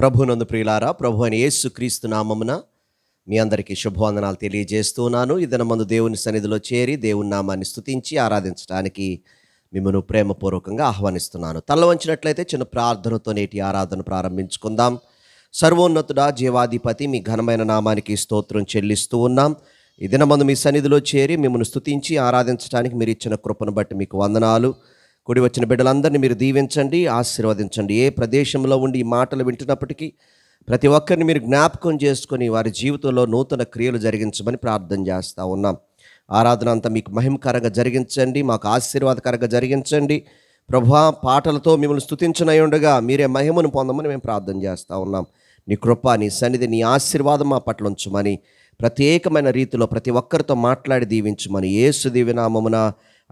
ప్రభునందు ప్రియులారా ప్రభు అని క్రీస్తు నామమున మీ అందరికీ శుభవందనాలు తెలియజేస్తున్నాను ఇదనమందు దేవుని సన్నిధిలో చేరి దేవుని నామాన్ని స్థుతించి ఆరాధించడానికి మిమ్మల్ని ప్రేమపూర్వకంగా ఆహ్వానిస్తున్నాను తల్ల వంచినట్లయితే చిన్న ప్రార్థనతో నేటి ఆరాధన ప్రారంభించుకుందాం సర్వోన్నతుడా జీవాధిపతి మీ ఘనమైన నామానికి స్తోత్రం చెల్లిస్తూ ఉన్నాం ఈ దినమందు మీ సన్నిధిలో చేరి మిమ్మల్ని స్థుతించి ఆరాధించడానికి మీరు ఇచ్చిన కృపను బట్టి మీకు వందనాలు కుడి వచ్చిన బిడ్డలందరినీ మీరు దీవించండి ఆశీర్వదించండి ఏ ప్రదేశంలో ఉండి ఈ మాటలు వింటున్నప్పటికీ ప్రతి ఒక్కరిని మీరు జ్ఞాపకం చేసుకొని వారి జీవితంలో నూతన క్రియలు జరిగించమని ప్రార్థన చేస్తూ ఉన్నాం ఆరాధన అంతా మీకు మహిమకరంగా జరిగించండి మాకు ఆశీర్వాదకరంగా జరిగించండి ప్రభా పాటలతో మిమ్మల్ని స్థుతించనై ఉండగా మీరే మహిమను పొందమని మేము ప్రార్థన చేస్తూ ఉన్నాం నీ కృప నీ సన్నిధి నీ ఆశీర్వాదం మా పట్ల ఉంచమని ప్రత్యేకమైన రీతిలో ప్రతి ఒక్కరితో మాట్లాడి దీవించమని ఏసు దీవినామమున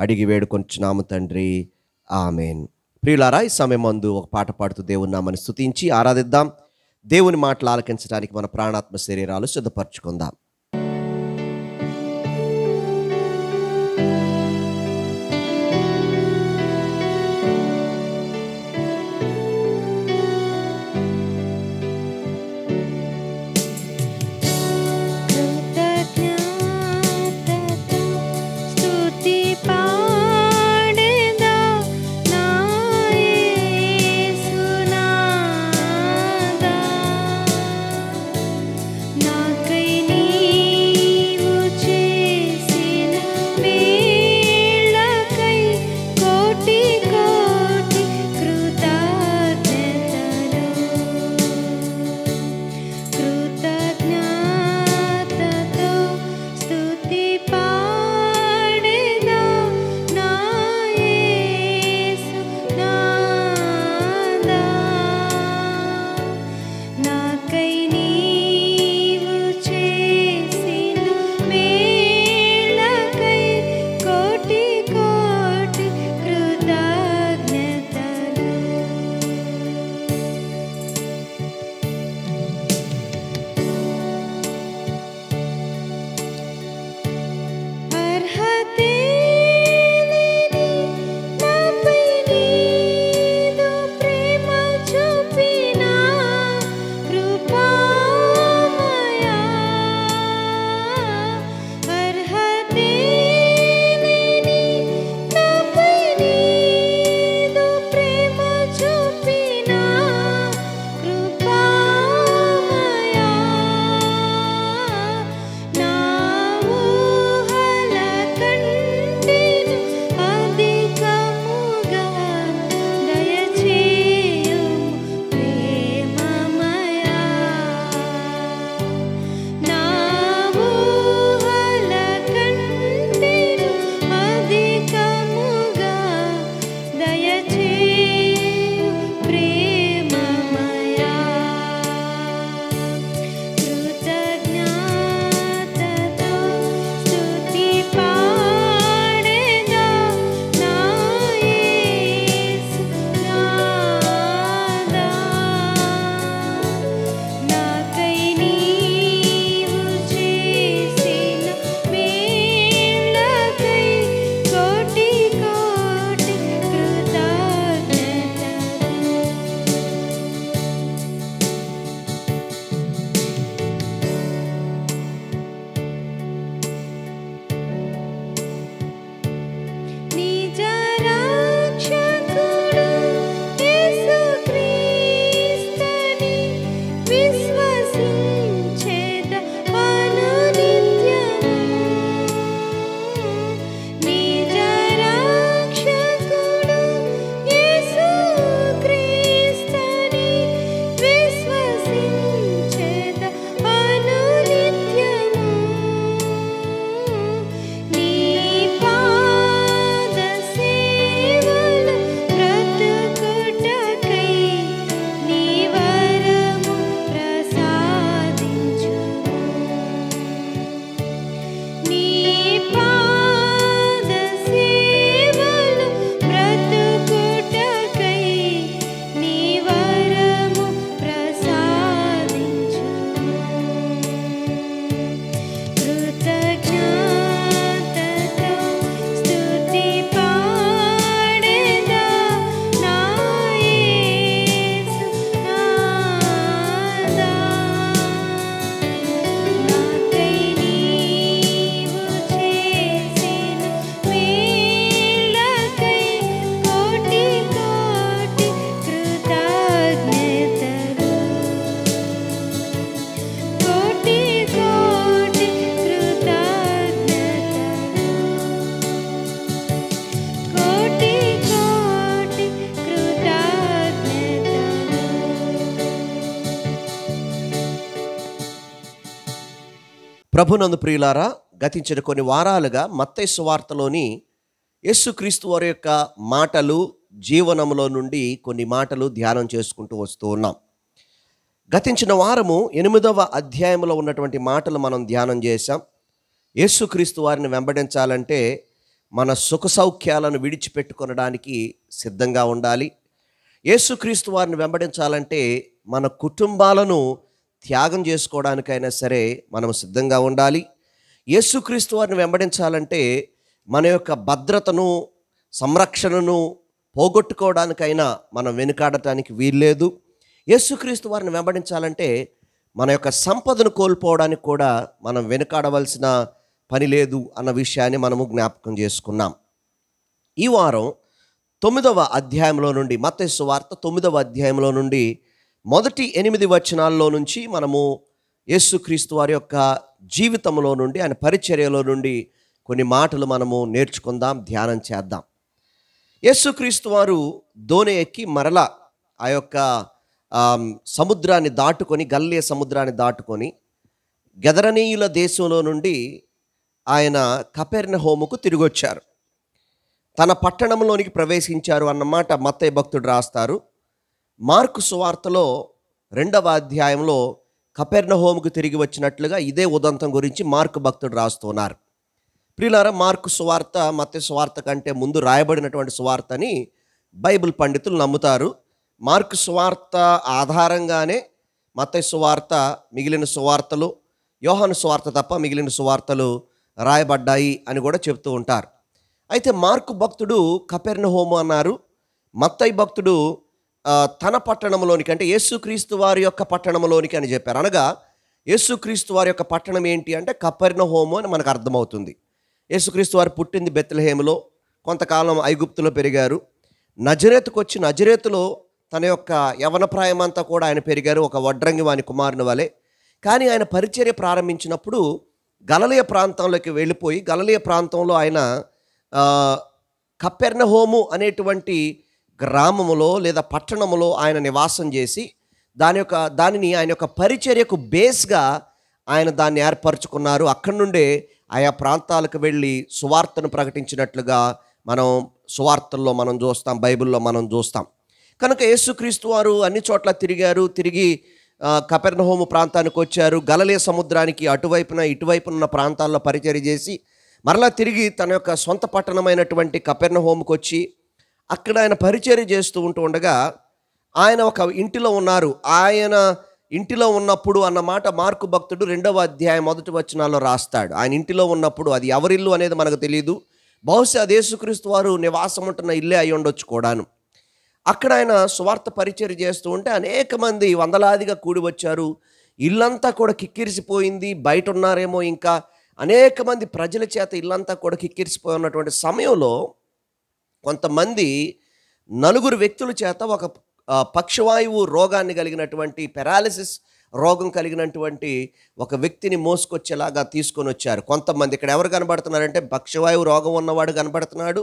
అడిగి వేడుకొంచున్నాము తండ్రి ఆమెన్ ప్రియులారా ఈ మందు ఒక పాట పాడుతూ దేవుని నామని స్థుతించి ఆరాధిద్దాం దేవుని మాటలు ఆలకించడానికి మన ప్రాణాత్మ శరీరాలు శుద్ధపరచుకుందాం ప్రభునందు ప్రియులారా గతించిన కొన్ని వారాలుగా మత్తై సువార్తలోని యేసుక్రీస్తు వారి యొక్క మాటలు జీవనంలో నుండి కొన్ని మాటలు ధ్యానం చేసుకుంటూ వస్తూ ఉన్నాం గతించిన వారము ఎనిమిదవ అధ్యాయంలో ఉన్నటువంటి మాటలు మనం ధ్యానం చేశాం యేసుక్రీస్తు వారిని వెంబడించాలంటే మన సుఖ సౌఖ్యాలను విడిచిపెట్టుకొనడానికి సిద్ధంగా ఉండాలి యేసుక్రీస్తు వారిని వెంబడించాలంటే మన కుటుంబాలను త్యాగం చేసుకోవడానికైనా సరే మనం సిద్ధంగా ఉండాలి యేసుక్రీస్తు వారిని వెంబడించాలంటే మన యొక్క భద్రతను సంరక్షణను పోగొట్టుకోవడానికైనా మనం వెనుకాడటానికి వీల్లేదు యేసుక్రీస్తు వారిని వెంబడించాలంటే మన యొక్క సంపదను కోల్పోవడానికి కూడా మనం వెనుకాడవలసిన పని లేదు అన్న విషయాన్ని మనము జ్ఞాపకం చేసుకున్నాం ఈ వారం తొమ్మిదవ అధ్యాయంలో నుండి మత వార్త తొమ్మిదవ అధ్యాయంలో నుండి మొదటి ఎనిమిది వచనాల్లో నుంచి మనము యేసుక్రీస్తు వారి యొక్క జీవితంలో నుండి ఆయన పరిచర్యలో నుండి కొన్ని మాటలు మనము నేర్చుకుందాం ధ్యానం చేద్దాం యేసుక్రీస్తు వారు దోణి ఎక్కి మరల ఆ యొక్క సముద్రాన్ని దాటుకొని గల్లే సముద్రాన్ని దాటుకొని గదరనీయుల దేశంలో నుండి ఆయన కపెర్ణ హోముకు తిరిగి వచ్చారు తన పట్టణంలోనికి ప్రవేశించారు అన్నమాట మత్తయ్య భక్తుడు రాస్తారు మార్కు సువార్తలో రెండవ అధ్యాయంలో కపెర్నహోముకు తిరిగి వచ్చినట్లుగా ఇదే ఉదంతం గురించి మార్కు భక్తుడు రాస్తున్నారు ప్రియులారా మార్కు సువార్త మత్య సువార్త కంటే ముందు రాయబడినటువంటి సువార్తని బైబిల్ పండితులు నమ్ముతారు మార్కు సువార్త ఆధారంగానే మత్య సువార్త మిగిలిన సువార్తలు యోహాను సువార్త తప్ప మిగిలిన సువార్తలు రాయబడ్డాయి అని కూడా చెప్తూ ఉంటారు అయితే మార్కు భక్తుడు కపెర్నహోము అన్నారు మత్తయ్య భక్తుడు తన పట్టణంలోనికి అంటే యేసుక్రీస్తు వారి యొక్క పట్టణంలోనికి అని చెప్పారు అనగా యేసుక్రీస్తు వారి యొక్క పట్టణం ఏంటి అంటే కపర్ణ హోము అని మనకు అర్థమవుతుంది యేసుక్రీస్తు వారు పుట్టింది బెత్లహేములో కొంతకాలం ఐగుప్తులో పెరిగారు నజరేతుకు వచ్చి నజరేతులో తన యొక్క యవన ప్రాయమంతా కూడా ఆయన పెరిగారు ఒక వడ్రంగి వాని కుమారుని వలె కానీ ఆయన పరిచర్య ప్రారంభించినప్పుడు గలలియ ప్రాంతంలోకి వెళ్ళిపోయి గలలియ ప్రాంతంలో ఆయన కప్పెర్నహోము అనేటువంటి గ్రామములో లేదా పట్టణములో ఆయన నివాసం చేసి దాని యొక్క దానిని ఆయన యొక్క పరిచర్యకు బేస్గా ఆయన దాన్ని ఏర్పరచుకున్నారు అక్కడి నుండే ఆయా ప్రాంతాలకు వెళ్ళి సువార్తను ప్రకటించినట్లుగా మనం సువార్తల్లో మనం చూస్తాం బైబిల్లో మనం చూస్తాం కనుక యేసుక్రీస్తు వారు అన్ని చోట్ల తిరిగారు తిరిగి కపెర్నహోము ప్రాంతానికి వచ్చారు గలలే సముద్రానికి అటువైపున ఇటువైపున ఉన్న ప్రాంతాల్లో పరిచయం చేసి మరలా తిరిగి తన యొక్క సొంత పట్టణమైనటువంటి కపెర్నహోముకు వచ్చి అక్కడ ఆయన పరిచర్య చేస్తూ ఉంటూ ఉండగా ఆయన ఒక ఇంటిలో ఉన్నారు ఆయన ఇంటిలో ఉన్నప్పుడు అన్నమాట మార్కు భక్తుడు రెండవ అధ్యాయం మొదటి వచనాల్లో రాస్తాడు ఆయన ఇంటిలో ఉన్నప్పుడు అది ఎవరిల్లు అనేది మనకు తెలియదు బహుశా యేసుక్రీస్తు వారు నివాసం ఉంటున్న ఇల్లే అయి ఉండొచ్చు కూడాను అక్కడ ఆయన స్వార్థ పరిచయం చేస్తూ ఉంటే అనేక మంది వందలాదిగా కూడి వచ్చారు ఇల్లంతా కూడా కిక్కిరిసిపోయింది బయట ఉన్నారేమో ఇంకా అనేక మంది ప్రజల చేత ఇల్లంతా కూడా కిక్కిరిసిపోయి ఉన్నటువంటి సమయంలో కొంతమంది నలుగురు వ్యక్తుల చేత ఒక పక్షవాయువు రోగాన్ని కలిగినటువంటి పెరాలిసిస్ రోగం కలిగినటువంటి ఒక వ్యక్తిని మోసుకొచ్చేలాగా తీసుకొని వచ్చారు కొంతమంది ఇక్కడ ఎవరు కనబడుతున్నారంటే పక్షవాయువు రోగం ఉన్నవాడు కనబడుతున్నాడు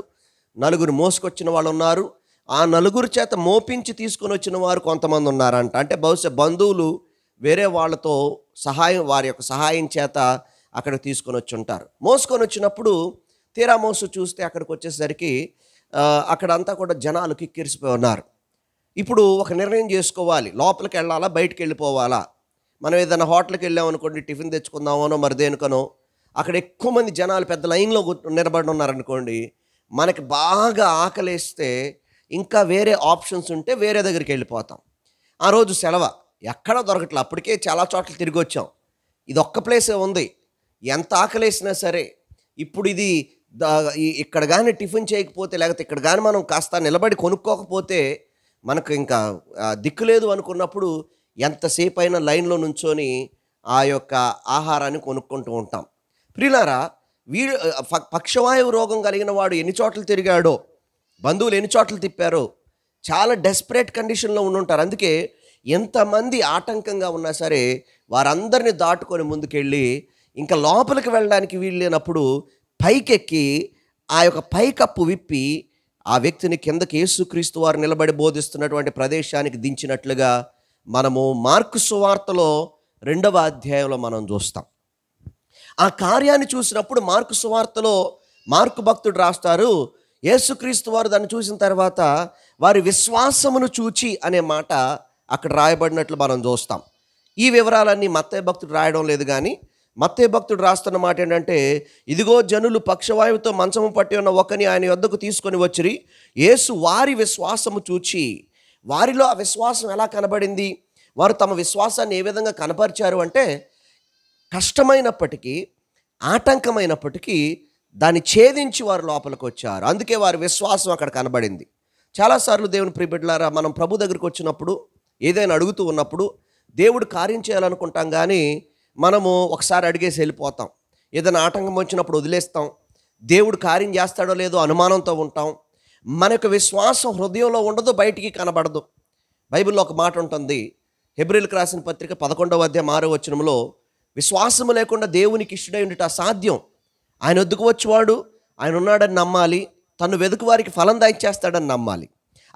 నలుగురు మోసుకొచ్చిన వాళ్ళు ఉన్నారు ఆ నలుగురు చేత మోపించి తీసుకొని వచ్చిన వారు కొంతమంది ఉన్నారంట అంటే బహుశా బంధువులు వేరే వాళ్ళతో సహాయం వారి యొక్క సహాయం చేత అక్కడ తీసుకొని వచ్చి ఉంటారు మోసుకొని వచ్చినప్పుడు తీరా మోసు చూస్తే అక్కడికి వచ్చేసరికి అక్కడంతా కూడా జనాలు కిక్కిరిసిపోయి ఉన్నారు ఇప్పుడు ఒక నిర్ణయం చేసుకోవాలి లోపలికి వెళ్ళాలా బయటకు వెళ్ళిపోవాలా మనం ఏదైనా హోటల్కి వెళ్ళామనుకోండి టిఫిన్ తెచ్చుకుందామనో మరి దేనికనో అక్కడ ఎక్కువ మంది జనాలు పెద్ద లైన్లో నిలబడి ఉన్నారనుకోండి మనకి బాగా ఆకలేస్తే ఇంకా వేరే ఆప్షన్స్ ఉంటే వేరే దగ్గరికి వెళ్ళిపోతాం ఆ రోజు సెలవ ఎక్కడ దొరకట్లేదు అప్పటికే చాలా చోట్ల తిరిగి వచ్చాం ఇది ఒక్క ప్లేసే ఉంది ఎంత ఆకలేసినా సరే ఇప్పుడు ఇది ఇక్కడ కానీ టిఫిన్ చేయకపోతే లేకపోతే ఇక్కడ కానీ మనం కాస్త నిలబడి కొనుక్కోకపోతే మనకు ఇంకా దిక్కు లేదు అనుకున్నప్పుడు ఎంతసేపు అయినా లైన్లో నుంచొని ఆ యొక్క ఆహారాన్ని కొనుక్కుంటూ ఉంటాం ప్రియులారా వీడు పక్షవాయువు రోగం కలిగిన వాడు ఎన్ని చోట్ల తిరిగాడో బంధువులు ఎన్ని చోట్ల తిప్పారో చాలా డెస్పరేట్ కండిషన్లో ఉండి ఉంటారు అందుకే ఎంతమంది ఆటంకంగా ఉన్నా సరే వారందరిని దాటుకొని ముందుకెళ్ళి ఇంకా లోపలికి వెళ్ళడానికి వీలు లేనప్పుడు పైకెక్కి ఆ యొక్క పైకప్పు విప్పి ఆ వ్యక్తిని కిందకి యేసుక్రీస్తు వారు నిలబడి బోధిస్తున్నటువంటి ప్రదేశానికి దించినట్లుగా మనము మార్కు సువార్తలో రెండవ అధ్యాయంలో మనం చూస్తాం ఆ కార్యాన్ని చూసినప్పుడు మార్కు సువార్తలో మార్కు భక్తుడు రాస్తారు యేసుక్రీస్తు వారు దాన్ని చూసిన తర్వాత వారి విశ్వాసమును చూచి అనే మాట అక్కడ రాయబడినట్లు మనం చూస్తాం ఈ వివరాలన్నీ మత్తయ్య భక్తుడు రాయడం లేదు కానీ మత్తే భక్తుడు రాస్తున్న మాట ఏంటంటే ఇదిగో జనులు పక్షవాయువుతో మంచము పట్టి ఉన్న ఒకని ఆయన వద్దకు తీసుకొని వచ్చిరి యేసు వారి విశ్వాసము చూచి వారిలో ఆ విశ్వాసం ఎలా కనబడింది వారు తమ విశ్వాసాన్ని ఏ విధంగా కనపరిచారు అంటే కష్టమైనప్పటికీ ఆటంకమైనప్పటికీ దాన్ని ఛేదించి వారు లోపలికి వచ్చారు అందుకే వారి విశ్వాసం అక్కడ కనబడింది చాలాసార్లు దేవుని ప్రిబిడ్లారా మనం ప్రభు దగ్గరికి వచ్చినప్పుడు ఏదైనా అడుగుతూ ఉన్నప్పుడు దేవుడు కార్యం చేయాలనుకుంటాం కానీ మనము ఒకసారి అడిగేసి వెళ్ళిపోతాం ఏదైనా ఆటంకం వచ్చినప్పుడు వదిలేస్తాం దేవుడు కార్యం చేస్తాడో లేదో అనుమానంతో ఉంటాం మన యొక్క విశ్వాసం హృదయంలో ఉండదు బయటికి కనబడదు బైబిల్లో ఒక మాట ఉంటుంది హెబ్రిల్కి రాసిన పత్రిక పదకొండవ అధ్యాయం ఆరో వచ్చినంలో విశ్వాసము లేకుండా దేవునికి ఇష్టడై ఉండట అసాధ్యం ఆయన వద్దుకు వచ్చేవాడు ఆయన ఉన్నాడని నమ్మాలి తను వెతుకు వారికి ఫలం దాయిచ్చేస్తాడని నమ్మాలి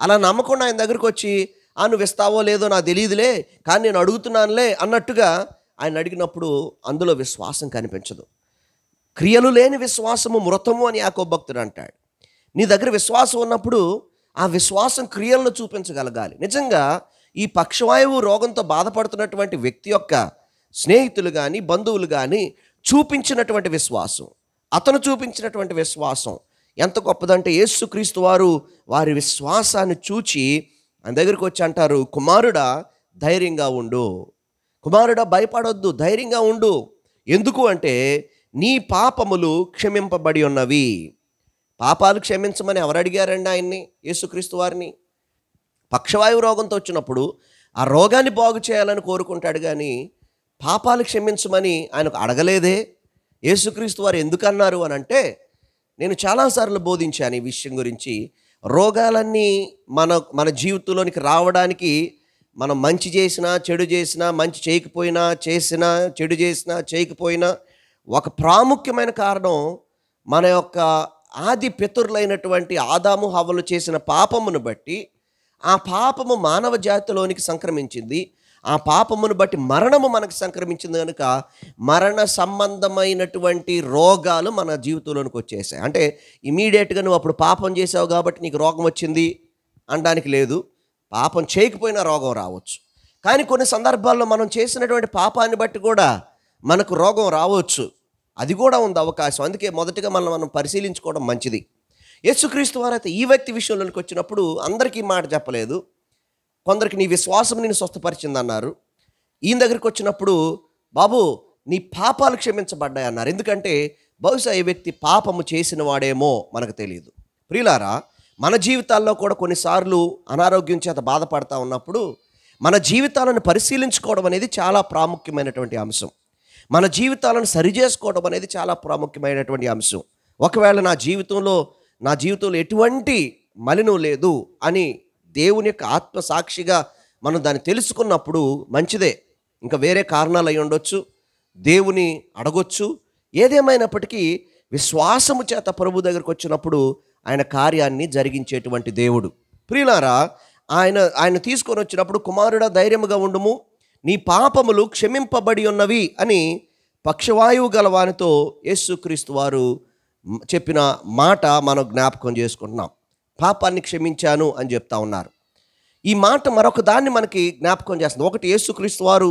అలా నమ్మకుండా ఆయన దగ్గరకు వచ్చి ఆ నువ్వు ఇస్తావో లేదో నాకు తెలియదులే కానీ నేను అడుగుతున్నానులే అన్నట్టుగా ఆయన అడిగినప్పుడు అందులో విశ్వాసం కనిపించదు క్రియలు లేని విశ్వాసము మృతము అని యాకో భక్తుడు అంటాడు నీ దగ్గర విశ్వాసం ఉన్నప్పుడు ఆ విశ్వాసం క్రియలను చూపించగలగాలి నిజంగా ఈ పక్షవాయువు రోగంతో బాధపడుతున్నటువంటి వ్యక్తి యొక్క స్నేహితులు కానీ బంధువులు కానీ చూపించినటువంటి విశ్వాసం అతను చూపించినటువంటి విశ్వాసం ఎంత గొప్పదంటే యేసుక్రీస్తు వారు వారి విశ్వాసాన్ని చూచి ఆయన దగ్గరికి వచ్చి అంటారు కుమారుడా ధైర్యంగా ఉండు కుమారుడ భయపడొద్దు ధైర్యంగా ఉండు ఎందుకు అంటే నీ పాపములు క్షమింపబడి ఉన్నవి పాపాలు క్షమించమని ఎవరు అడిగారండి ఆయన్ని యేసుక్రీస్తు వారిని పక్షవాయువు రోగంతో వచ్చినప్పుడు ఆ రోగాన్ని బాగు చేయాలని కోరుకుంటాడు కానీ పాపాలు క్షమించమని ఆయనకు అడగలేదే యేసుక్రీస్తు వారు ఎందుకన్నారు అని అంటే నేను చాలాసార్లు బోధించాను ఈ విషయం గురించి రోగాలన్నీ మన మన జీవితంలోనికి రావడానికి మనం మంచి చేసినా చెడు చేసినా మంచి చేయకపోయినా చేసినా చెడు చేసినా చేయకపోయినా ఒక ప్రాముఖ్యమైన కారణం మన యొక్క ఆది పితరులైనటువంటి ఆదాము హవలు చేసిన పాపమును బట్టి ఆ పాపము మానవ జాతిలోనికి సంక్రమించింది ఆ పాపమును బట్టి మరణము మనకు సంక్రమించింది కనుక మరణ సంబంధమైనటువంటి రోగాలు మన జీవితంలోనికి వచ్చేసాయి అంటే ఇమీడియట్గా నువ్వు అప్పుడు పాపం చేసావు కాబట్టి నీకు రోగం వచ్చింది అనడానికి లేదు పాపం చేయకపోయినా రోగం రావచ్చు కానీ కొన్ని సందర్భాల్లో మనం చేసినటువంటి పాపాన్ని బట్టి కూడా మనకు రోగం రావచ్చు అది కూడా ఉంది అవకాశం అందుకే మొదటిగా మనం మనం పరిశీలించుకోవడం మంచిది యేసుక్రీస్తు వారు అయితే ఈ వ్యక్తి విషయంలోకి వచ్చినప్పుడు అందరికీ మాట చెప్పలేదు కొందరికి నీ విశ్వాసం నేను స్వస్థపరిచింది అన్నారు ఈయన దగ్గరికి వచ్చినప్పుడు బాబు నీ పాపాలు క్షమించబడ్డాయి అన్నారు ఎందుకంటే బహుశా ఈ వ్యక్తి పాపము చేసిన వాడేమో మనకు తెలియదు ప్రియులారా మన జీవితాల్లో కూడా కొన్నిసార్లు అనారోగ్యం చేత బాధపడతా ఉన్నప్పుడు మన జీవితాలను పరిశీలించుకోవడం అనేది చాలా ప్రాముఖ్యమైనటువంటి అంశం మన జీవితాలను సరిచేసుకోవడం అనేది చాలా ప్రాముఖ్యమైనటువంటి అంశం ఒకవేళ నా జీవితంలో నా జీవితంలో ఎటువంటి మలినం లేదు అని దేవుని యొక్క ఆత్మసాక్షిగా మనం దాన్ని తెలుసుకున్నప్పుడు మంచిదే ఇంకా వేరే కారణాలు అయి ఉండొచ్చు దేవుని అడగొచ్చు ఏదేమైనప్పటికీ విశ్వాసము చేత ప్రభు దగ్గరకు వచ్చినప్పుడు ఆయన కార్యాన్ని జరిగించేటువంటి దేవుడు ప్రియులారా ఆయన ఆయన తీసుకొని వచ్చినప్పుడు కుమారుడ ధైర్యముగా ఉండుము నీ పాపములు క్షమింపబడి ఉన్నవి అని పక్షవాయువు గలవానితో యేసుక్రీస్తు వారు చెప్పిన మాట మనం జ్ఞాపకం చేసుకుంటున్నాం పాపాన్ని క్షమించాను అని చెప్తా ఉన్నారు ఈ మాట మరొక దాన్ని మనకి జ్ఞాపకం చేస్తుంది ఒకటి యేసుక్రీస్తు వారు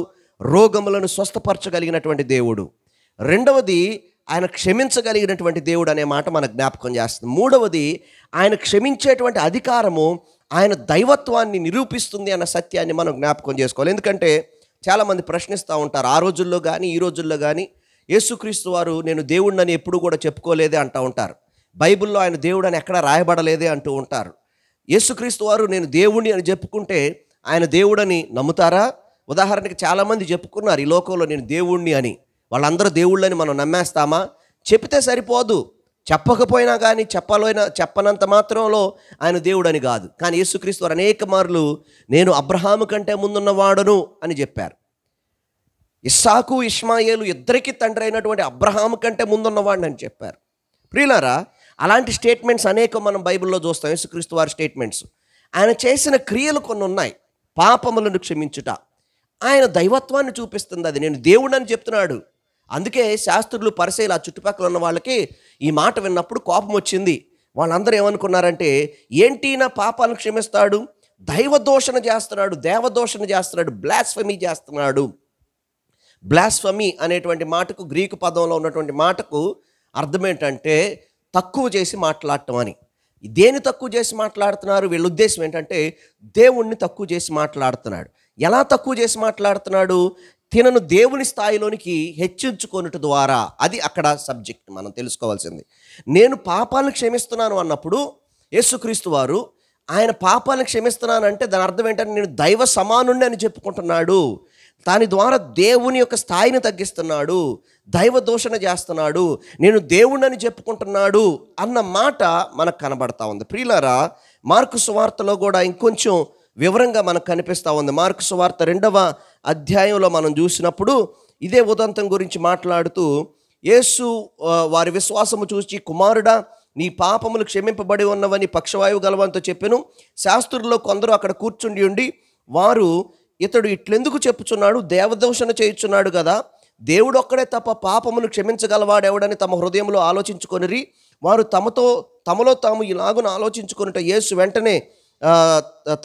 రోగములను స్వస్థపరచగలిగినటువంటి దేవుడు రెండవది ఆయన క్షమించగలిగినటువంటి దేవుడు అనే మాట మనకు జ్ఞాపకం చేస్తుంది మూడవది ఆయన క్షమించేటువంటి అధికారము ఆయన దైవత్వాన్ని నిరూపిస్తుంది అన్న సత్యాన్ని మనం జ్ఞాపకం చేసుకోవాలి ఎందుకంటే చాలామంది ప్రశ్నిస్తూ ఉంటారు ఆ రోజుల్లో కానీ ఈ రోజుల్లో కానీ యేసుక్రీస్తు వారు నేను దేవుడిని ఎప్పుడు కూడా చెప్పుకోలేదే అంటూ ఉంటారు బైబిల్లో ఆయన దేవుడు అని ఎక్కడా రాయబడలేదే అంటూ ఉంటారు యేసుక్రీస్తు వారు నేను దేవుణ్ణి అని చెప్పుకుంటే ఆయన దేవుడని నమ్ముతారా ఉదాహరణకి చాలామంది చెప్పుకున్నారు ఈ లోకంలో నేను దేవుణ్ణి అని వాళ్ళందరూ దేవుళ్ళని మనం నమ్మేస్తామా చెప్తే సరిపోదు చెప్పకపోయినా కానీ చెప్పలోన చెప్పనంత మాత్రంలో ఆయన దేవుడని కాదు కానీ యేసుక్రీస్తు వారు అనేక మార్లు నేను అబ్రహాము కంటే ముందున్నవాడును అని చెప్పారు ఇస్సాకు ఇస్మాయేలు ఇద్దరికి తండ్రి అయినటువంటి అబ్రహాము కంటే ముందున్నవాడిని అని చెప్పారు ప్రియులారా అలాంటి స్టేట్మెంట్స్ అనేక మనం బైబిల్లో చూస్తాం యేసుక్రీస్తు వారి స్టేట్మెంట్స్ ఆయన చేసిన క్రియలు కొన్ని ఉన్నాయి పాపములను క్షమించుట ఆయన దైవత్వాన్ని చూపిస్తుంది అది నేను దేవుడని చెప్తున్నాడు అందుకే శాస్త్రులు పరిశీల చుట్టుపక్కల ఉన్న వాళ్ళకి ఈ మాట విన్నప్పుడు కోపం వచ్చింది వాళ్ళందరూ ఏమనుకున్నారంటే ఏంటి నా పాపాలను క్షమిస్తాడు దైవ దోషణ చేస్తున్నాడు దేవదోషణ చేస్తున్నాడు బ్లాస్ఫమీ చేస్తున్నాడు బ్లాస్ఫమీ అనేటువంటి మాటకు గ్రీకు పదంలో ఉన్నటువంటి మాటకు అర్థం ఏంటంటే తక్కువ చేసి మాట్లాడటం అని దేని తక్కువ చేసి మాట్లాడుతున్నారు వీళ్ళ ఉద్దేశం ఏంటంటే దేవుణ్ణి తక్కువ చేసి మాట్లాడుతున్నాడు ఎలా తక్కువ చేసి మాట్లాడుతున్నాడు తినను దేవుని స్థాయిలోనికి హెచ్చించుకొనుట ద్వారా అది అక్కడ సబ్జెక్ట్ మనం తెలుసుకోవాల్సింది నేను పాపాలను క్షమిస్తున్నాను అన్నప్పుడు యేసుక్రీస్తు వారు ఆయన పాపాలను క్షమిస్తున్నానంటే దాని అర్థం ఏంటంటే నేను దైవ సమానుణ్ణి అని చెప్పుకుంటున్నాడు దాని ద్వారా దేవుని యొక్క స్థాయిని తగ్గిస్తున్నాడు దైవ దూషణ చేస్తున్నాడు నేను దేవుణ్ణని చెప్పుకుంటున్నాడు అన్న మాట మనకు కనబడతా ఉంది ప్రియులారా మార్కు సువార్తలో కూడా ఇంకొంచెం వివరంగా మనకు కనిపిస్తూ ఉంది మార్క్స్ సువార్త రెండవ అధ్యాయంలో మనం చూసినప్పుడు ఇదే ఉదంతం గురించి మాట్లాడుతూ యేసు వారి విశ్వాసము చూసి కుమారుడా నీ పాపములు క్షమింపబడి ఉన్నవని పక్షవాయువు గలవంతో చెప్పాను శాస్త్రుల్లో కొందరు అక్కడ కూర్చుండి ఉండి వారు ఇతడు ఇట్లెందుకు చెప్పుచున్నాడు దేవదోషణ చేయుచున్నాడు కదా దేవుడు ఒక్కడే తప్ప పాపమును క్షమించగలవాడెవడని తమ హృదయంలో ఆలోచించుకొనిరి వారు తమతో తమలో తాము ఇలాగున ఆలోచించుకున్నట యేసు వెంటనే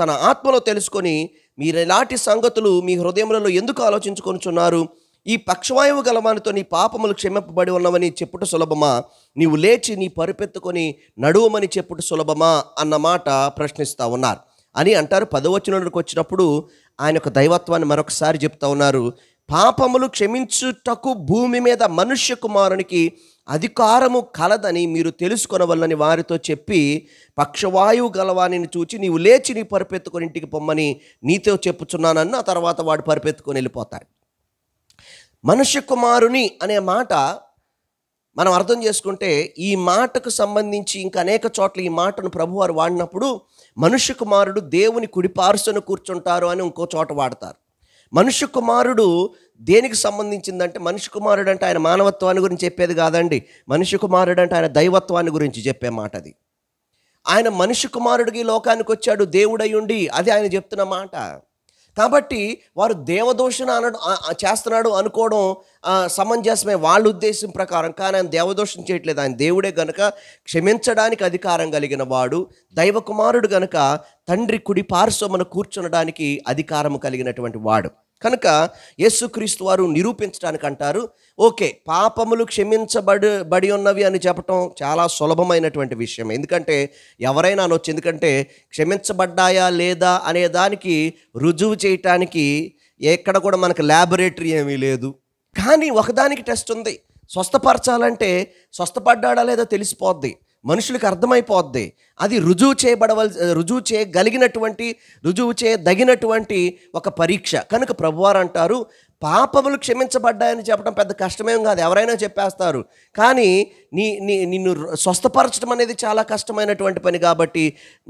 తన ఆత్మలో తెలుసుకొని మీరు ఎలాంటి సంగతులు మీ హృదయంలో ఎందుకు ఆలోచించుకొనుచున్నారు ఈ పక్షవాయువు గలవానితో నీ పాపములు క్షమింపబడి ఉన్నవని చెప్పుట సులభమా నీవు లేచి నీ పరిపెత్తుకొని నడువమని చెప్పుట సులభమా అన్న మాట ప్రశ్నిస్తూ ఉన్నారు అని అంటారు పదవచనకు వచ్చినప్పుడు ఆయన యొక్క దైవత్వాన్ని మరొకసారి చెప్తా ఉన్నారు పాపములు క్షమించుటకు భూమి మీద మనుష్య కుమారునికి అధికారము కలదని మీరు తెలుసుకొనవల్లని వారితో చెప్పి పక్షవాయువు గలవాణిని చూచి నీవు లేచి నీ పరిపెత్తుకొని ఇంటికి పొమ్మని నీతో చెప్పుచున్నానన్న ఆ తర్వాత వాడు పరిపెత్తుకొని వెళ్ళిపోతాడు మనుష్య కుమారుని అనే మాట మనం అర్థం చేసుకుంటే ఈ మాటకు సంబంధించి ఇంకా అనేక చోట్ల ఈ మాటను ప్రభువారు వాడినప్పుడు మనుష్య కుమారుడు దేవుని కుడిపార్సను కూర్చుంటారు అని ఇంకో చోట వాడతారు మనుష్య కుమారుడు దేనికి సంబంధించిందంటే మనిషి కుమారుడు అంటే ఆయన మానవత్వాన్ని గురించి చెప్పేది కాదండి మనిషి కుమారుడు అంటే ఆయన దైవత్వాన్ని గురించి చెప్పే మాట అది ఆయన మనిషి కుమారుడికి లోకానికి వచ్చాడు దేవుడై ఉండి అది ఆయన చెప్తున్న మాట కాబట్టి వారు దేవదోషణ అనడం చేస్తున్నాడు అనుకోవడం సమంజసమే వాళ్ళ ఉద్దేశం ప్రకారం కానీ ఆయన దేవదోషం చేయట్లేదు ఆయన దేవుడే గనక క్షమించడానికి అధికారం కలిగిన వాడు దైవకుమారుడు గనక తండ్రి కుడి పార్శ్వమున కూర్చునడానికి అధికారం కలిగినటువంటి వాడు కనుక యేసుక్రీస్తు వారు నిరూపించడానికి అంటారు ఓకే పాపములు క్షమించబడి బడి ఉన్నవి అని చెప్పటం చాలా సులభమైనటువంటి విషయం ఎందుకంటే ఎవరైనా అనొచ్చు ఎందుకంటే క్షమించబడ్డాయా లేదా అనే దానికి రుజువు చేయటానికి ఎక్కడ కూడా మనకు ల్యాబొరేటరీ ఏమీ లేదు కానీ ఒకదానికి టెస్ట్ ఉంది స్వస్థపరచాలంటే స్వస్థపడ్డాడా లేదా తెలిసిపోద్ది మనుషులకు అర్థమైపోద్ది అది రుజువు చేయబడవల్ రుజువు చేయగలిగినటువంటి రుజువు చేయదగినటువంటి ఒక పరీక్ష కనుక ప్రభువారు అంటారు పాపములు క్షమించబడ్డాయని చెప్పడం పెద్ద కష్టమేం కాదు ఎవరైనా చెప్పేస్తారు కానీ నీ నీ నిన్ను స్వస్థపరచడం అనేది చాలా కష్టమైనటువంటి పని కాబట్టి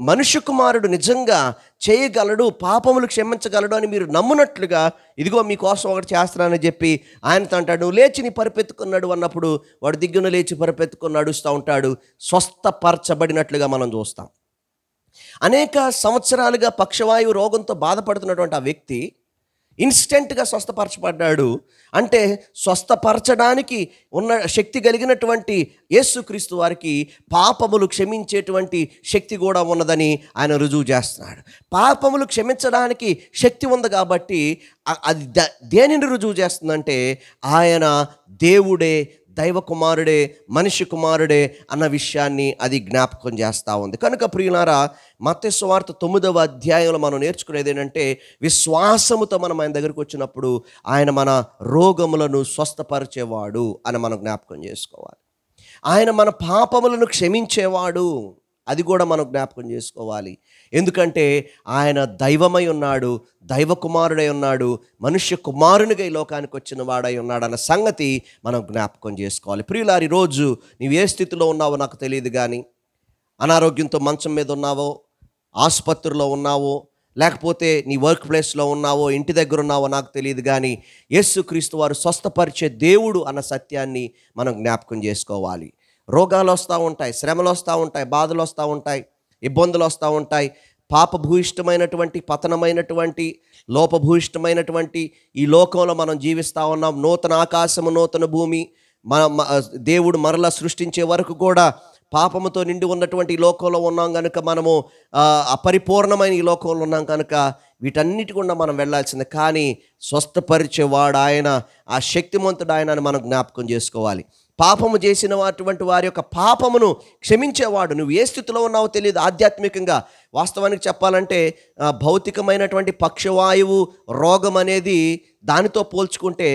మనుష్య కుమారుడు నిజంగా చేయగలడు పాపములు క్షమించగలడు అని మీరు నమ్మునట్లుగా ఇదిగో మీకోసం ఒకటి చేస్తానని చెప్పి ఆయనతో అంటాడు లేచి నీ పరిపెత్తుకున్నాడు అన్నప్పుడు వాడు దిగ్గున లేచి పరిపెత్తుకుని నడుస్తూ ఉంటాడు స్వస్థపరచబడినట్లుగా మనం చూస్తాం అనేక సంవత్సరాలుగా పక్షవాయువు రోగంతో బాధపడుతున్నటువంటి ఆ వ్యక్తి ఇన్స్టెంట్గా స్వస్థపరచబడ్డాడు అంటే స్వస్థపరచడానికి ఉన్న శక్తి కలిగినటువంటి యేసుక్రీస్తు వారికి పాపములు క్షమించేటువంటి శక్తి కూడా ఉన్నదని ఆయన రుజువు చేస్తున్నాడు పాపములు క్షమించడానికి శక్తి ఉంది కాబట్టి అది దేనిని రుజువు చేస్తుందంటే ఆయన దేవుడే దైవ కుమారుడే మనిషి కుమారుడే అన్న విషయాన్ని అది జ్ఞాపకం చేస్తూ ఉంది కనుక ప్రియులారా మత్స్వార్త తొమ్మిదవ అధ్యాయంలో మనం నేర్చుకునేది ఏంటంటే విశ్వాసముతో మనం ఆయన దగ్గరకు వచ్చినప్పుడు ఆయన మన రోగములను స్వస్థపరిచేవాడు అని మనం జ్ఞాపకం చేసుకోవాలి ఆయన మన పాపములను క్షమించేవాడు అది కూడా మనం జ్ఞాపకం చేసుకోవాలి ఎందుకంటే ఆయన దైవమై ఉన్నాడు దైవ కుమారుడై ఉన్నాడు మనుష్య కుమారునిగా ఈ లోకానికి వచ్చిన వాడై ఉన్నాడు అన్న సంగతి మనం జ్ఞాపకం చేసుకోవాలి ప్రియులారి రోజు నీవు ఏ స్థితిలో ఉన్నావో నాకు తెలియదు కానీ అనారోగ్యంతో మంచం మీద ఉన్నావో ఆసుపత్రిలో ఉన్నావో లేకపోతే నీ వర్క్ ప్లేస్లో ఉన్నావో ఇంటి దగ్గర ఉన్నావో నాకు తెలియదు కానీ యేసుక్రీస్తు వారు స్వస్థపరిచే దేవుడు అన్న సత్యాన్ని మనం జ్ఞాపకం చేసుకోవాలి రోగాలు వస్తూ ఉంటాయి శ్రమలు వస్తూ ఉంటాయి బాధలు వస్తూ ఉంటాయి ఇబ్బందులు వస్తూ ఉంటాయి పాపభూయిష్టమైనటువంటి పతనమైనటువంటి లోపభూయిష్టమైనటువంటి ఈ లోకంలో మనం జీవిస్తూ ఉన్నాం నూతన ఆకాశము నూతన భూమి మన దేవుడు మరలా సృష్టించే వరకు కూడా పాపముతో నిండి ఉన్నటువంటి లోకంలో ఉన్నాం కనుక మనము అపరిపూర్ణమైన ఈ లోకంలో ఉన్నాం కనుక వీటన్నిటి కూడా మనం వెళ్ళాల్సింది కానీ స్వస్థపరిచేవాడు ఆయన ఆ శక్తిమంతుడు ఆయన అని మనం జ్ఞాపకం చేసుకోవాలి పాపము చేసిన అటువంటి వారి యొక్క పాపమును క్షమించేవాడు నువ్వు ఏ స్థితిలో ఉన్నావో తెలియదు ఆధ్యాత్మికంగా వాస్తవానికి చెప్పాలంటే భౌతికమైనటువంటి పక్షవాయువు రోగం అనేది దానితో పోల్చుకుంటే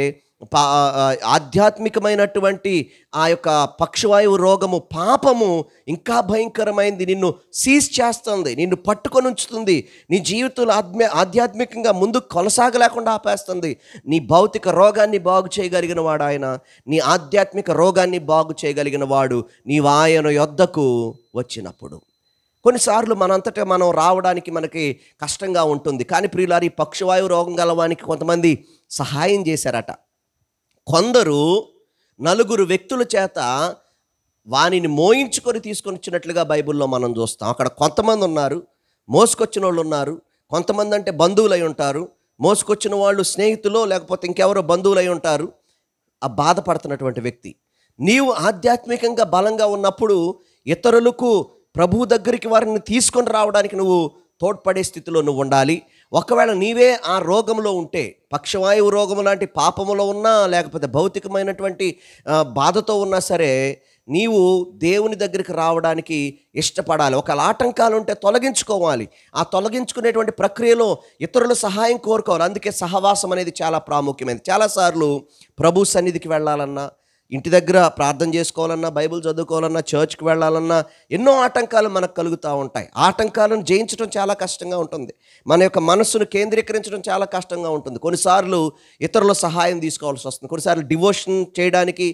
ఆధ్యాత్మికమైనటువంటి ఆ యొక్క పక్షవాయువు రోగము పాపము ఇంకా భయంకరమైంది నిన్ను సీజ్ చేస్తుంది నిన్ను పట్టుకొని ఉంచుతుంది నీ జీవితంలో ఆధ్య ఆధ్యాత్మికంగా ముందు కొనసాగలేకుండా ఆపేస్తుంది నీ భౌతిక రోగాన్ని బాగు చేయగలిగిన వాడు ఆయన నీ ఆధ్యాత్మిక రోగాన్ని బాగు చేయగలిగిన వాడు నీ వాయన యొద్దకు వచ్చినప్పుడు కొన్నిసార్లు మనంతటా మనం రావడానికి మనకి కష్టంగా ఉంటుంది కానీ ప్రియులారి పక్షవాయువు రోగం గలవానికి కొంతమంది సహాయం చేశారట కొందరు నలుగురు వ్యక్తుల చేత వానిని మోయించుకొని తీసుకొని వచ్చినట్లుగా బైబిల్లో మనం చూస్తాం అక్కడ కొంతమంది ఉన్నారు మోసుకొచ్చిన వాళ్ళు ఉన్నారు కొంతమంది అంటే బంధువులై ఉంటారు మోసుకొచ్చిన వాళ్ళు స్నేహితులు లేకపోతే ఇంకెవరో బంధువులై ఉంటారు ఆ బాధపడుతున్నటువంటి వ్యక్తి నీవు ఆధ్యాత్మికంగా బలంగా ఉన్నప్పుడు ఇతరులకు ప్రభు దగ్గరికి వారిని తీసుకొని రావడానికి నువ్వు తోడ్పడే స్థితిలో నువ్వు ఉండాలి ఒకవేళ నీవే ఆ రోగంలో ఉంటే పక్షవాయువు రోగం లాంటి పాపములో ఉన్నా లేకపోతే భౌతికమైనటువంటి బాధతో ఉన్నా సరే నీవు దేవుని దగ్గరికి రావడానికి ఇష్టపడాలి ఒకవేళ ఆటంకాలు ఉంటే తొలగించుకోవాలి ఆ తొలగించుకునేటువంటి ప్రక్రియలో ఇతరుల సహాయం కోరుకోవాలి అందుకే సహవాసం అనేది చాలా ప్రాముఖ్యమైనది చాలాసార్లు ప్రభు సన్నిధికి వెళ్ళాలన్నా ఇంటి దగ్గర ప్రార్థన చేసుకోవాలన్నా బైబిల్ చదువుకోవాలన్నా చర్చ్కి వెళ్ళాలన్నా ఎన్నో ఆటంకాలు మనకు కలుగుతూ ఉంటాయి ఆటంకాలను జయించడం చాలా కష్టంగా ఉంటుంది మన యొక్క మనస్సును కేంద్రీకరించడం చాలా కష్టంగా ఉంటుంది కొన్నిసార్లు ఇతరుల సహాయం తీసుకోవాల్సి వస్తుంది కొన్నిసార్లు డివోషన్ చేయడానికి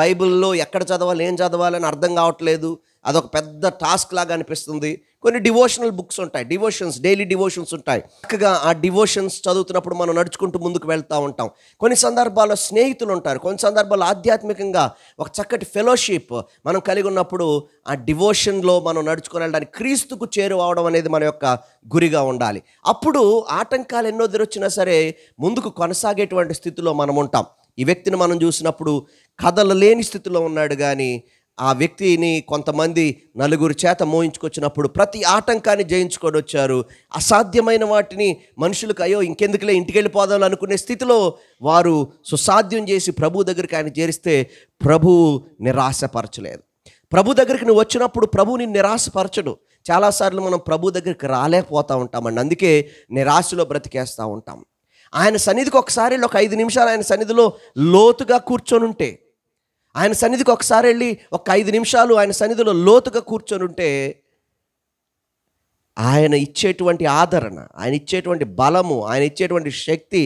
బైబిల్లో ఎక్కడ చదవాలి ఏం చదవాలని అర్థం కావట్లేదు అదొక పెద్ద టాస్క్ లాగా అనిపిస్తుంది కొన్ని డివోషనల్ బుక్స్ ఉంటాయి డివోషన్స్ డైలీ డివోషన్స్ ఉంటాయి చక్కగా ఆ డివోషన్స్ చదువుతున్నప్పుడు మనం నడుచుకుంటూ ముందుకు వెళ్తూ ఉంటాం కొన్ని సందర్భాల్లో స్నేహితులు ఉంటారు కొన్ని సందర్భాల్లో ఆధ్యాత్మికంగా ఒక చక్కటి ఫెలోషిప్ మనం కలిగి ఉన్నప్పుడు ఆ డివోషన్లో మనం నడుచుకుని వెళ్ళడానికి క్రీస్తుకు చేరువవడం అనేది మన యొక్క గురిగా ఉండాలి అప్పుడు ఆటంకాలు ఎన్నో ఎదురొచ్చినా సరే ముందుకు కొనసాగేటువంటి స్థితిలో మనం ఉంటాం ఈ వ్యక్తిని మనం చూసినప్పుడు కథలు లేని స్థితిలో ఉన్నాడు కానీ ఆ వ్యక్తిని కొంతమంది నలుగురు చేత మోయించుకొచ్చినప్పుడు ప్రతి ఆటంకాన్ని జయించుకొని వచ్చారు అసాధ్యమైన వాటిని మనుషులకు అయ్యో ఇంకెందుకులే ఇంటికి వెళ్ళిపోదాం అనుకునే స్థితిలో వారు సుసాధ్యం చేసి ప్రభు దగ్గరికి ఆయన చేరిస్తే ప్రభు నిరాశపరచలేదు ప్రభు దగ్గరికి నువ్వు వచ్చినప్పుడు ప్రభుని నిరాశపరచడు చాలాసార్లు మనం ప్రభు దగ్గరికి రాలేకపోతూ ఉంటామండి అందుకే నిరాశలో బ్రతికేస్తూ ఉంటాం ఆయన సన్నిధికి ఒకసారి ఒక ఐదు నిమిషాలు ఆయన సన్నిధిలో లోతుగా కూర్చొని ఉంటే ఆయన సన్నిధికి ఒకసారి వెళ్ళి ఒక ఐదు నిమిషాలు ఆయన సన్నిధిలో లోతుగా కూర్చొని ఉంటే ఆయన ఇచ్చేటువంటి ఆదరణ ఆయన ఇచ్చేటువంటి బలము ఆయన ఇచ్చేటువంటి శక్తి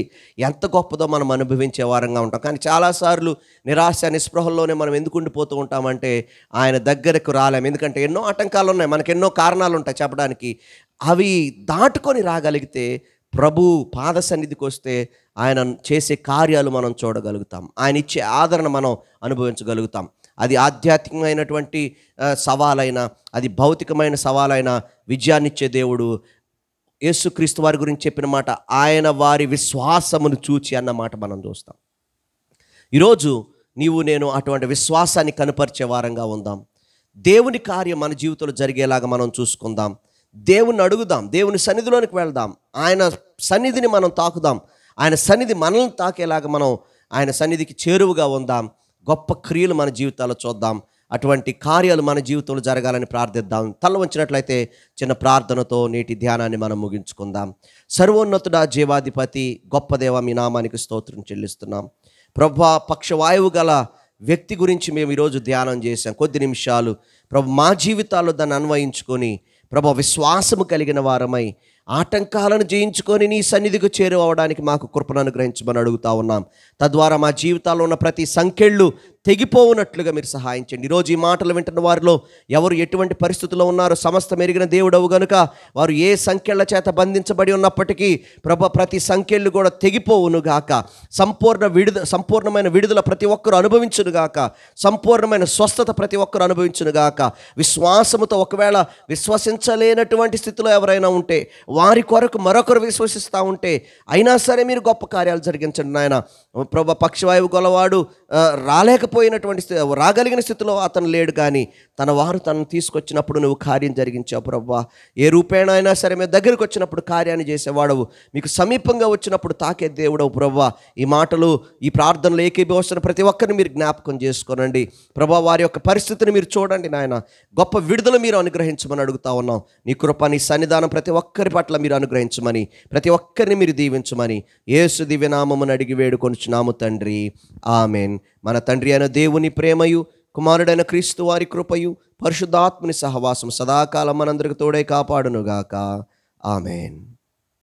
ఎంత గొప్పదో మనం అనుభవించే వారంగా ఉంటాం కానీ చాలాసార్లు నిరాశ నిస్పృహల్లోనే మనం ఎందుకు ఉండిపోతూ ఉంటామంటే ఆయన దగ్గరకు రాలేము ఎందుకంటే ఎన్నో ఆటంకాలు ఉన్నాయి మనకు ఎన్నో కారణాలు ఉంటాయి చెప్పడానికి అవి దాటుకొని రాగలిగితే ప్రభు పాద సన్నిధికి వస్తే ఆయన చేసే కార్యాలు మనం చూడగలుగుతాం ఆయన ఇచ్చే ఆదరణ మనం అనుభవించగలుగుతాం అది ఆధ్యాత్మికమైనటువంటి సవాలైనా అది భౌతికమైన సవాలైనా విజయాన్నిచ్చే దేవుడు యేసుక్రీస్తు వారి గురించి చెప్పిన మాట ఆయన వారి విశ్వాసమును చూచి అన్నమాట మనం చూస్తాం ఈరోజు నీవు నేను అటువంటి విశ్వాసాన్ని కనపరిచే వారంగా ఉందాం దేవుని కార్యం మన జీవితంలో జరిగేలాగా మనం చూసుకుందాం దేవుని అడుగుదాం దేవుని సన్నిధిలోనికి వెళ్దాం ఆయన సన్నిధిని మనం తాకుదాం ఆయన సన్నిధి మనల్ని తాకేలాగా మనం ఆయన సన్నిధికి చేరువుగా ఉందాం గొప్ప క్రియలు మన జీవితాల్లో చూద్దాం అటువంటి కార్యాలు మన జీవితంలో జరగాలని ప్రార్థిద్దాం తల వంచినట్లయితే చిన్న ప్రార్థనతో నేటి ధ్యానాన్ని మనం ముగించుకుందాం సర్వోన్నతుడ జీవాధిపతి గొప్ప దేవ మీ నామానికి స్తోత్రం చెల్లిస్తున్నాం ప్రభు పక్షవాయువు గల వ్యక్తి గురించి మేము ఈరోజు ధ్యానం చేశాం కొద్ది నిమిషాలు ప్రభు మా జీవితాల్లో దాన్ని అన్వయించుకొని ప్రభు విశ్వాసము కలిగిన వారమై ఆటంకాలను జయించుకొని నీ సన్నిధికి చేరువవడానికి మాకు కృపను అనుగ్రహించమని అడుగుతా ఉన్నాం తద్వారా మా జీవితాల్లో ఉన్న ప్రతి సంకెళ్ళు తెగిపోవునట్లుగా మీరు సహాయం చేయండి ఈరోజు ఈ మాటలు వింటున్న వారిలో ఎవరు ఎటువంటి పరిస్థితుల్లో ఉన్నారో సమస్త మెరిగిన దేవుడవు గనుక వారు ఏ సంఖ్యల చేత బంధించబడి ఉన్నప్పటికీ ప్రభ ప్రతి సంఖ్యలు కూడా తెగిపోవునుగాక సంపూర్ణ విడుద సంపూర్ణమైన విడుదల ప్రతి ఒక్కరు అనుభవించునుగాక సంపూర్ణమైన స్వస్థత ప్రతి ఒక్కరు అనుభవించునుగాక విశ్వాసముతో ఒకవేళ విశ్వసించలేనటువంటి స్థితిలో ఎవరైనా ఉంటే వారి కొరకు మరొకరు విశ్వసిస్తూ ఉంటే అయినా సరే మీరు గొప్ప కార్యాలు జరిగించండి నాయన ప్రభ పక్షవాయువు గొలవాడు రాలేక రాగలిగిపోయినటువంటి రాగలిగిన స్థితిలో అతను లేడు కానీ తన వారు తనను తీసుకొచ్చినప్పుడు నువ్వు కార్యం జరిగించావు ప్రవ్వా ఏ రూపేణ అయినా సరే మేము దగ్గరికి వచ్చినప్పుడు కార్యాన్ని చేసేవాడవు మీకు సమీపంగా వచ్చినప్పుడు తాకే దేవుడవు ప్రవ్వా ఈ మాటలు ఈ ప్రార్థనలు ఏకీభవిస్తున్న ప్రతి ఒక్కరిని మీరు జ్ఞాపకం చేసుకోనండి ప్రభా వారి యొక్క పరిస్థితిని మీరు చూడండి నాయన గొప్ప విడుదల మీరు అనుగ్రహించమని అడుగుతా ఉన్నాం నీ కృప నీ సన్నిధానం ప్రతి ఒక్కరి పట్ల మీరు అనుగ్రహించమని ప్రతి ఒక్కరిని మీరు దీవించమని ఏసు దివ్యనామమును అడిగి వేడుకొని నాము తండ్రి ఆమెన్ మన తండ్రి అయిన దేవుని ప్రేమయు కుమారుడైన క్రీస్తు వారి కృపయు పరిశుద్ధాత్మని సహవాసం సదాకాలం మనందరికి తోడే కాపాడునుగాక ఆమెన్